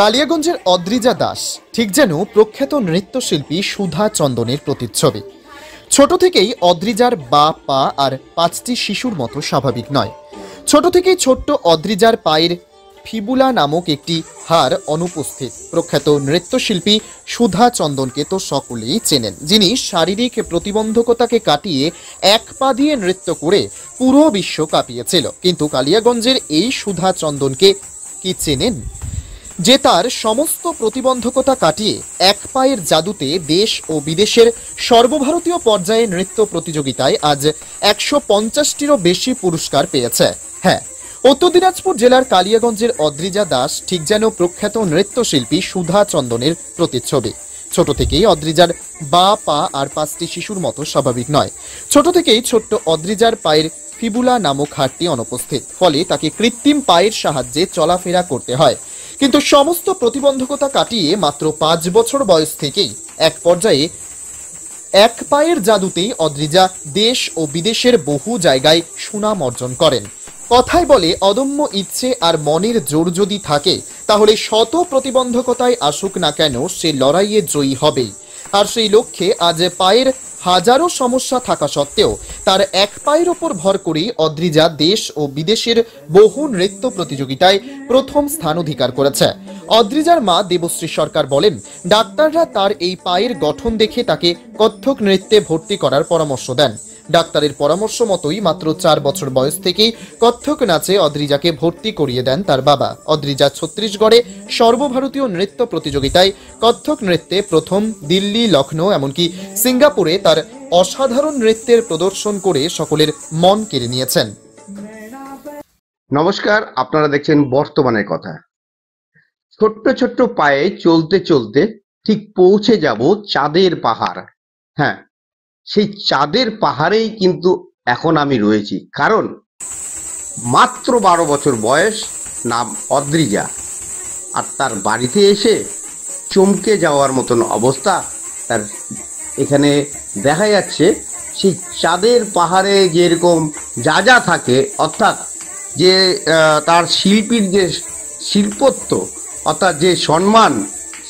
কালিয়াগঞ্জের অদ্রিজা দাস ঠিক যেন প্রখ্যাত নৃত্যশিল্পী সুধা চন্দনের প্রতিচ্ছবি ছোট থেকেই অদ্রিজার বা পা আর পাঁচটি শিশুর মতো স্বাভাবিক নয় ছোট থেকেই ছোট্ট অদ্রিজার পায়ের ফিবুলা নামক একটি হার অনুপস্থিত প্রখ্যাত নৃত্যশিল্পী সুধা চন্দনকে তো সকলেই চেনেন যিনি শারীরিক প্রতিবন্ধকতাকে কাটিয়ে এক পা দিয়ে নৃত্য করে পুরো বিশ্ব কাঁপিয়েছিল কিন্তু কালিয়াগঞ্জের এই সুধা চন্দনকে কি চেনেন যে তার সমস্ত প্রতিবন্ধকতা কাটিয়ে এক পায়ের জাদুতে দেশ ও বিদেশের সর্বভারতীয় পর্যায়ে নৃত্য প্রতিযোগিতায় আজ একশো পঞ্চাশটিরও বেশি পুরস্কার পেয়েছে হ্যাঁ উত্তর দিনাজপুর জেলার কালিয়াগঞ্জের অদ্রিজা দাস ঠিক যেন প্রখ্যাত নৃত্যশিল্পী সুধা চন্দনের প্রতিচ্ছবি ছোট থেকেই অদ্রিজার বা পা আর পাঁচটি শিশুর মতো স্বাভাবিক নয় ছোট থেকেই ছোট্ট অদ্রিজার পায়ের ফিবুলা নামক হাড়টি অনুপস্থিত ফলে তাকে কৃত্রিম পায়ের সাহায্যে চলাফেরা করতে হয় কিন্তু সমস্ত প্রতিবন্ধকতা কাটিয়ে মাত্র পাঁচ বছর বয়স থেকেই এক পর্যায়ে এক পায়ের জাদুতেই অদ্রিজা দেশ ও বিদেশের বহু জায়গায় সুনাম অর্জন করেন কথায় বলে অদম্য ইচ্ছে আর মনের জোর যদি থাকে তাহলে শত প্রতিবন্ধকতায় আসুক না কেন সে লড়াইয়ে জয়ী হবেই আর সেই লক্ষ্যে আজ পায়ের হাজারো সমস্যা থাকা সত্ত্বেও তার এক পায়ের ওপর ভর করেই অদ্রিজা দেশ ও বিদেশের বহু নৃত্য প্রতিযোগিতায় প্রথম স্থান অধিকার করেছে অদ্রিজার মা দেবশ্রী সরকার বলেন ডাক্তাররা তার এই পায়ের গঠন দেখে তাকে কত্থক নৃত্যে ভর্তি করার পরামর্শ দেন ডাক্তারের পরামর্শ মতোই মাত্র চার বছর বয়স থেকেই কত্থক নাচে অদ্রিজাকে ভর্তি করিয়ে দেন তার বাবা অদ্রিজা ছত্তিশগড়ে সর্বভারতীয় নৃত্য প্রতিযোগিতায় কত্থক নৃত্যে প্রথম দিল্লি লখনৌ এমনকি সিঙ্গাপুরে তার অসাধারণ নৃত্যের প্রদর্শন করে সকলের মন কেড়ে নিয়েছেন নমস্কার আপনারা দেখছেন বর্তমানের কথা ছোট্ট ছোট্ট পায়ে চলতে চলতে ঠিক পৌঁছে যাব চাঁদের পাহাড় হ্যাঁ সেই চাঁদের পাহাড়েই কিন্তু এখন আমি রয়েছি কারণ মাত্র বারো বছর বয়স নাম অদ্রিজা আর তার বাড়িতে এসে চমকে যাওয়ার মতন অবস্থা তার এখানে দেখা যাচ্ছে সেই চাঁদের পাহাড়ে যেরকম যা যা থাকে অর্থাৎ যে তার শিল্পীর যে শিল্পত্ব অর্থাৎ যে সম্মান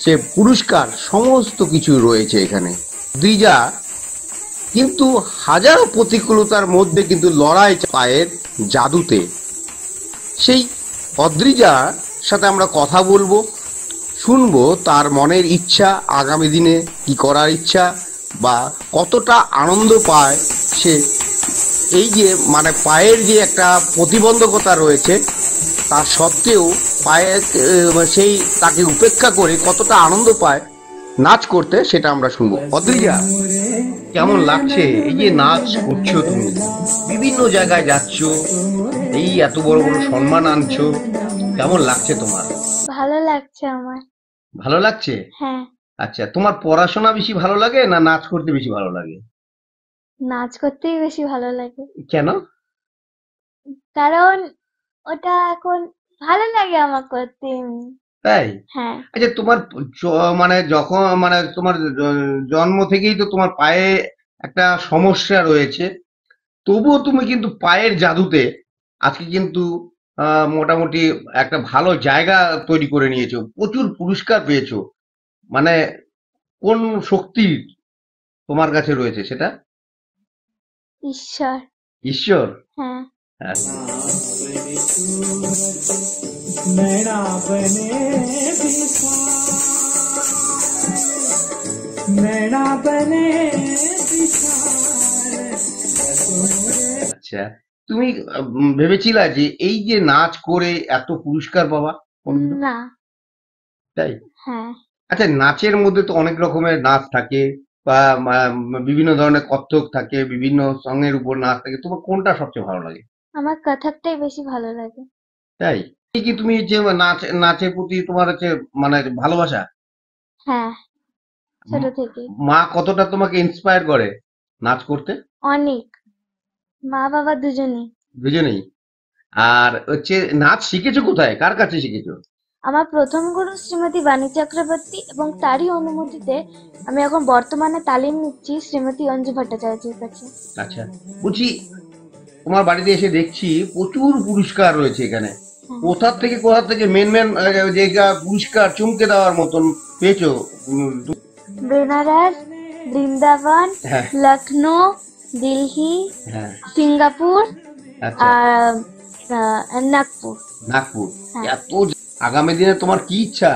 সে পুরস্কার সমস্ত কিছু রয়েছে এখানে দ্রিজা কিন্তু হাজারো প্রতিকূলতার মধ্যে কিন্তু লড়াই পায়ের জাদুতে সেই অদ্রিজার সাথে আমরা কথা বলবো শুনবো তার মনের ইচ্ছা আগামী দিনে কি করার ইচ্ছা বা কতটা আনন্দ পায় সে এই যে মানে পায়ের যে একটা প্রতিবন্ধকতা রয়েছে তা সত্ত্বেও পায়ে সেই তাকে উপেক্ষা করে কতটা আনন্দ পায় নাচ করতে সেটা আমরা শুনবো অদ্রিজা কেমন লাগছে এই যে নাচ করছো তুমি বিভিন্ন জায়গায় যাচ্ছ এই এত বড় বড় সম্মান আনছো কেমন লাগছে তোমার ভালো লাগছে আমার ভালো লাগছে হ্যাঁ আচ্ছা তোমার পড়াশোনা বেশি ভালো লাগে না নাচ করতে বেশি ভালো লাগে নাচ করতেই বেশি ভালো লাগে কেন কারণ ওটা এখন ভালো লাগে আমার করতে তাই হ্যাঁ। আচ্ছা তোমার মানে যখন মানে তোমার জন্ম থেকেই তো তোমার পায়ে একটা সমস্যা রয়েছে তবুও তুমি কিন্তু পায়ের জাদুতে আজকে কিন্তু মোটামুটি একটা ভালো জায়গা তৈরি করে নিয়েছো প্রচুর পুরস্কার পেয়েছো মানে কোন শক্তি তোমার কাছে রয়েছে সেটা ঈশ্বর ঈশ্বর হ্যাঁ नैना बने नैना बने আচ্ছা তুমি ভেবেছিলা যে এই যে নাচ করে এত পুরস্কার পাবা না তাই হ্যাঁ। আচ্ছা নাচের মধ্যে তো অনেক রকমের নাচ থাকে বা বিভিন্ন ধরনের কত্থক থাকে বিভিন্ন সঙ্গের উপর নাচ থাকে তোমার কোনটা সবচেয়ে ভালো লাগে আমার কথাটাই বেশি ভালো লাগে তাই কি তুমি যে নাচ নাচের প্রতি তোমার হচ্ছে মানে ভালোবাসা হ্যাঁ ছোট থেকে মা কতটা তোমাকে ইন্সপায়ার করে নাচ করতে অনেক মা বাবা দুজনেই দুজনেই আর হচ্ছে নাচ শিখেছো কোথায় কার কাছে শিখেছো আমার প্রথম গুরু শ্রীমতী বাণী চক্রবর্তী এবং তারই অনুমতিতে আমি এখন বর্তমানে তালিম নিচ্ছি শ্রীমতী অঞ্জু ভট্টাচার্যের কাছে আচ্ছা বুঝি তোমার বাড়িতে এসে দেখছি প্রচুর পুরস্কার রয়েছে এখানে কোথার থেকে কোথা থেকে মেন মেন জায়গা পুরস্কার চমকে দেওয়ার মতন পেয়েছো বেনারস বৃন্দাবন হ্যাঁ। লখনৌ দিল্লি হ্যাঁ। সিঙ্গাপুর আচ্ছা। আর নাগপুর নাগপুর হ্যাঁ। এত আগামী দিনে তোমার কি ইচ্ছা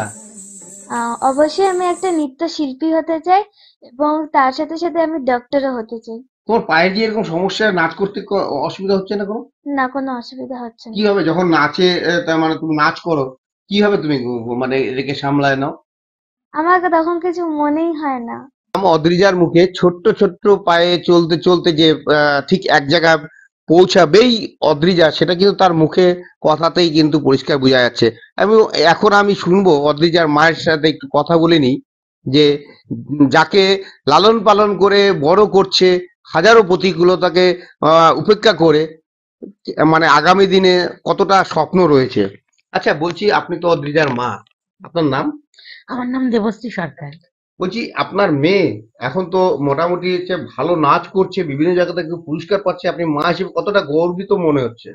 অবশ্যই আমি একটা নৃত্য শিল্পী হতে চাই এবং তার সাথে সাথে আমি ডক্টরও হতে চাই তোমার পায়ে কি এরকম সমস্যা নাচ করতে অসুবিধা হচ্ছে না কোনো না কোনো অসুবিধা হচ্ছে না কি হবে যখন নাচে তার মানে তুমি নাচ করো কি হবে তুমি মানে এদিকে সামলায় নাও আমাকে তখন কিছু মনেই হয় না অদ্রিজার মুখে ছোট্ট ছোট্ট পায়ে চলতে চলতে যে ঠিক এক জায়গায় পৌঁছাবেই অদ্রিজা সেটা কিন্তু তার মুখে কথাতেই কিন্তু পরিষ্কার বোঝা যাচ্ছে এবং এখন আমি শুনবো অদ্রিজার মায়ের সাথে একটু কথা বলে নিই যে যাকে লালন পালন করে বড় করছে হাজারো প্রতিকূলতাকে উপেক্ষা করে মানে আগামী দিনে কতটা স্বপ্ন রয়েছে আচ্ছা বলছি আপনি তো অদ্রিজার মা আপনার নাম আমার নাম দেবশ্রী সরকার বলছি আপনার মেয়ে এখন তো মোটামুটি হচ্ছে ভালো নাচ করছে বিভিন্ন জায়গা থেকে পুরস্কার পাচ্ছে আপনি মা হিসেবে কতটা গর্বিত মনে হচ্ছে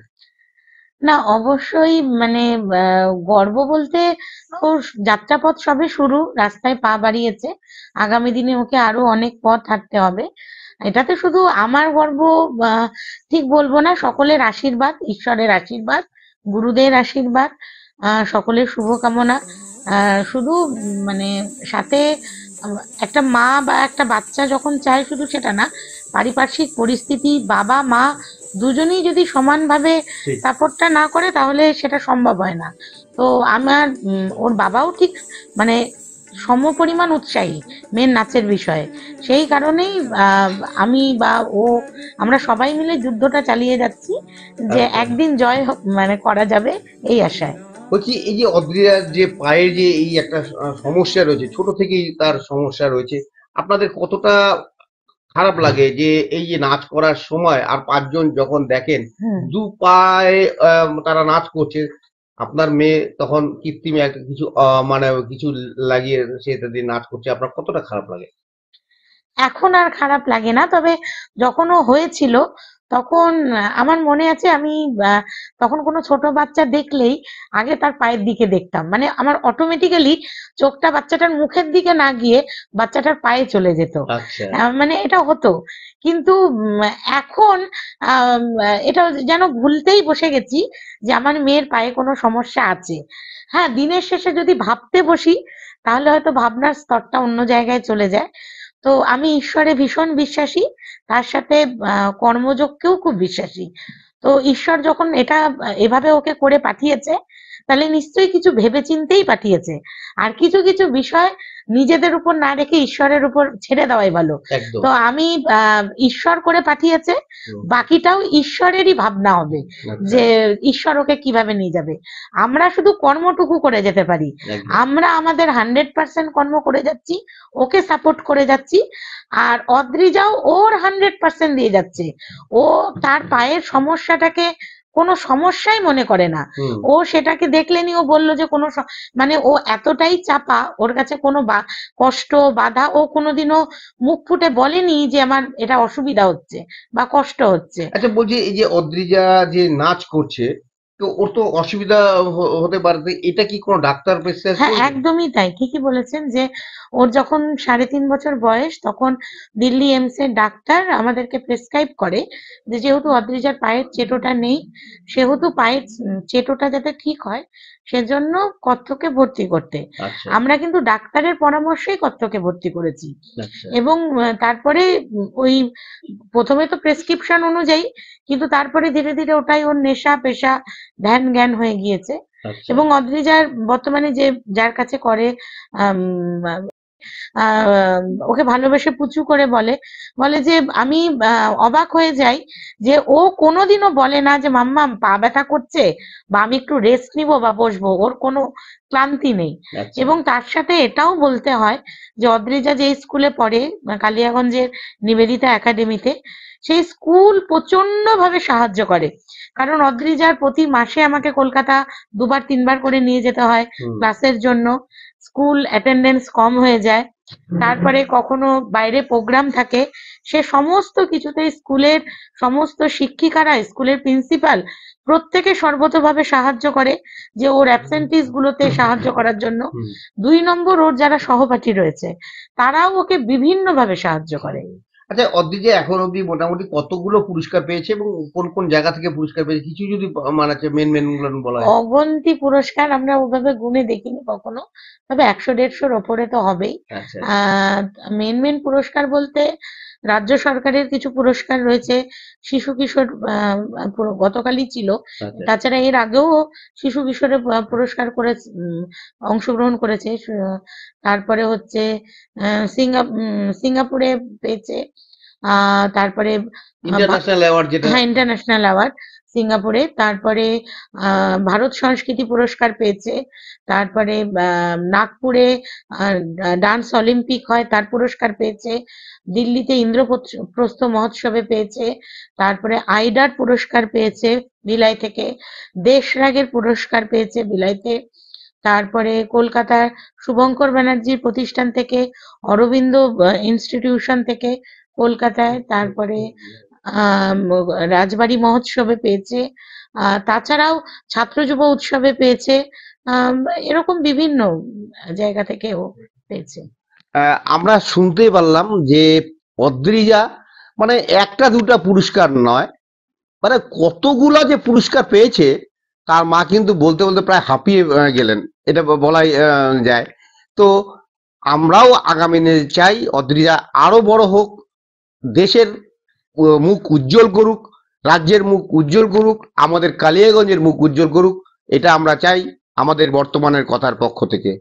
না অবশ্যই মানে গর্ব বলতে ওর যাত্রাপথ সবে শুরু রাস্তায় পা বাড়িয়েছে আগামী দিনে ওকে আরো অনেক পথ হাঁটতে হবে এটাতে শুধু আমার গর্ব ঠিক বলবো না সকলের আশীর্বাদ ঈশ্বরের আশীর্বাদ গুরুদের আশীর্বাদ সকলের শুভকামনা শুধু মানে সাথে একটা মা বা একটা বাচ্চা যখন চায় শুধু সেটা না পারিপার্শ্বিক পরিস্থিতি বাবা মা দুজনেই যদি সমানভাবে সাপোর্টটা না করে তাহলে সেটা সম্ভব হয় না তো আমার ওর বাবাও ঠিক মানে সমপরিমাণ উৎসাহী মেন নাচের বিষয়ে সেই কারণেই আমি বা ও আমরা সবাই মিলে যুদ্ধটা চালিয়ে যাচ্ছি যে আচ্ছা। একদিন জয় মানে করা যাবে এই আশায় বলছি এই যে অদ্রিয়ার যে পায়ের যে এই একটা সমস্যা রয়েছে ছোট থেকেই তার সমস্যা রয়েছে আপনাদের কতটা খারাপ লাগে যে এই যে নাচ করার সময় আর পাঁচজন যখন দেখেন দু পায়ে তারা নাচ করছে আপনার মেয়ে তখন কৃত্রিম একটা কিছু মানে কিছু লাগিয়ে সে তাদের নাচ করছে আপনার কতটা খারাপ লাগে এখন আর খারাপ লাগে না তবে যখন ও হয়েছিল তখন আমার মনে আছে আমি তখন কোনো ছোট বাচ্চা দেখলেই আগে তার পায়ের দিকে দেখতাম মানে আমার অটোমেটিক্যালি চোখটা বাচ্চাটার মুখের দিকে না গিয়ে বাচ্চাটার পায়ে চলে যেত আচ্ছা। মানে এটা হতো কিন্তু এখন এটা যেন ভুলতেই বসে গেছি যে আমার মেয়ের পায়ে কোনো সমস্যা আছে হ্যাঁ দিনের শেষে যদি ভাবতে বসি তাহলে হয়তো ভাবনার স্তরটা অন্য জায়গায় চলে যায় তো আমি ঈশ্বরে ভীষণ বিশ্বাসী তার সাথে কর্মযোগকেও খুব বিশ্বাসী তো ঈশ্বর যখন এটা এভাবে ওকে করে পাঠিয়েছে তাহলে নিশ্চয়ই কিছু ভেবে চিন্তেই পাঠিয়েছে আর কিছু কিছু বিষয় নিজেদের উপর না রেখে ঈশ্বরের উপর ছেড়ে দেওয়াই ভালো তো আমি ঈশ্বর করে পাঠিয়েছে বাকিটাও ঈশ্বরেরই ভাবনা হবে আচ্ছা। যে ঈশ্বর ওকে কিভাবে নিয়ে যাবে আমরা শুধু কর্মটুকু করে যেতে পারি আমরা আমাদের হান্ড্রেড পার্সেন্ট কর্ম করে যাচ্ছি ওকে সাপোর্ট করে যাচ্ছি আর অদ্রিজাও ওর হান্ড্রেড পার্সেন্ট দিয়ে যাচ্ছে ও তার পায়ের সমস্যাটাকে কোনো সমস্যাই মনে করে না ও সেটাকে দেখলেনি ও বললো যে কোনো মানে ও এতটাই চাপা ওর কাছে কোনো কষ্ট বাধা ও কোনোদিনও মুখ ফুটে বলেনি যে আমার এটা অসুবিধা হচ্ছে বা কষ্ট হচ্ছে আচ্ছা বলছি এই যে অদ্রিজা যে নাচ করছে তো ওর তো অসুবিধা হতে পারে এটা কি কোনো ডাক্তার প্রেসক্রাইব হ্যাঁ একদমই তাই ঠিকই বলেছেন যে ওর যখন সাড়ে তিন বছর বয়স তখন দিল্লি এমস এর ডাক্তার আমাদেরকে প্রেসক্রাইব করে যে যেহেতু অদ্রিজার পায়ের চেটোটা নেই সেহেতু পায়ের চেটোটা যাতে ঠিক হয় সেজন্য কত্থকে ভর্তি করতে আচ্ছা। আমরা কিন্তু ডাক্তারের পরামর্শেই কত্থকে ভর্তি করেছি আচ্ছা। এবং তারপরে ওই প্রথমে তো প্রেসক্রিপশন অনুযায়ী কিন্তু তারপরে ধীরে ধীরে ওটাই ওর নেশা পেশা ধ্যান জ্ঞান হয়ে গিয়েছে আচ্ছা। এবং অদ্রিজার বর্তমানে যে যার কাছে করে ওকে ভালোবেসে পুচু করে বলে বলে যে আমি অবাক হয়ে যাই যে ও কোনোদিনও বলে না যে মাম্মা পা ব্যথা করছে বা আমি একটু রেস্ট নিব বা বসবো ওর কোনো ক্লান্তি নেই আচ্ছা। এবং তার সাথে এটাও বলতে হয় যে অদ্রিজা যে স্কুলে পড়ে কালিয়াগঞ্জের নিবেদিতা একাডেমিতে সেই স্কুল প্রচন্ড ভাবে সাহায্য করে কারণ অদ্রিজার প্রতি মাসে আমাকে কলকাতা দুবার তিনবার করে নিয়ে যেতে হয় ক্লাসের জন্য স্কুল অ্যাটেন্ডেন্স কম হয়ে যায় তারপরে কখনো বাইরে প্রোগ্রাম থাকে সে সমস্ত কিছুতে স্কুলের সমস্ত শিক্ষিকারা স্কুলের প্রিন্সিপাল প্রত্যেকে সর্বতভাবে সাহায্য করে যে ওর অ্যাবসেন্টিস গুলোতে সাহায্য করার জন্য দুই নম্বর ওর যারা সহপাঠী রয়েছে তারাও ওকে বিভিন্নভাবে সাহায্য করে আচ্ছা অদ্রিজা এখন অব্দি মোটামুটি কতগুলো পুরস্কার পেয়েছে এবং কোন কোন জায়গা থেকে পুরস্কার পেয়েছে কিছু যদি মানে আছে মেন মেন গুলো বলা হয় অগন্তি পুরস্কার আমরা ওভাবে গুনে দেখিনি কখনো তবে একশো দেড়শোর ওপরে তো হবেই মেন আচ্ছা। মেন পুরস্কার বলতে রাজ্য সরকারের কিছু পুরস্কার রয়েছে শিশু কিশোর গতকালই ছিল আচ্ছা। তাছাড়া এর আগেও শিশু কিশোরের পুরস্কার করে অংশগ্রহণ করেছে তারপরে হচ্ছে সিঙ্গাপুরে পেয়েছে তারপরে হ্যাঁ ইন্টারন্যাশনাল অ্যাওয়ার্ড সিঙ্গাপুরে তারপরে ভারত সংস্কৃতি পুরস্কার পেয়েছে তারপরে নাগপুরে ডান্স অলিম্পিক হয় তার পুরস্কার পেয়েছে দিল্লিতে ইন্দ্রপ্রস্থ মহোৎসবে পেয়েছে তারপরে আইডার পুরস্কার পেয়েছে বিলাই থেকে দেশরাগের পুরস্কার পেয়েছে বিলাইতে তারপরে কলকাতার শুভঙ্কর ব্যানার্জির প্রতিষ্ঠান থেকে অরবিন্দ ইনস্টিটিউশন থেকে কলকাতায় তারপরে রাজবাড়ি মহোৎসবে পেয়েছে তাছাড়াও ছাত্র যুব উৎসবে পেয়েছে এরকম বিভিন্ন জায়গা থেকেও পেয়েছে আমরা শুনতে পারলাম যে অদ্রিজা মানে একটা দুটা পুরস্কার নয় মানে কতগুলা যে পুরস্কার পেয়েছে তার মা কিন্তু বলতে বলতে প্রায় হাঁপিয়ে গেলেন এটা বলাই যায় তো আমরাও আগামী দিনে চাই অদ্রিজা আরো বড় হোক দেশের মুখ উজ্জ্বল করুক রাজ্যের মুখ উজ্জ্বল করুক আমাদের কালিয়াগঞ্জের মুখ উজ্জ্বল করুক এটা আমরা চাই আমাদের বর্তমানের কথার পক্ষ থেকে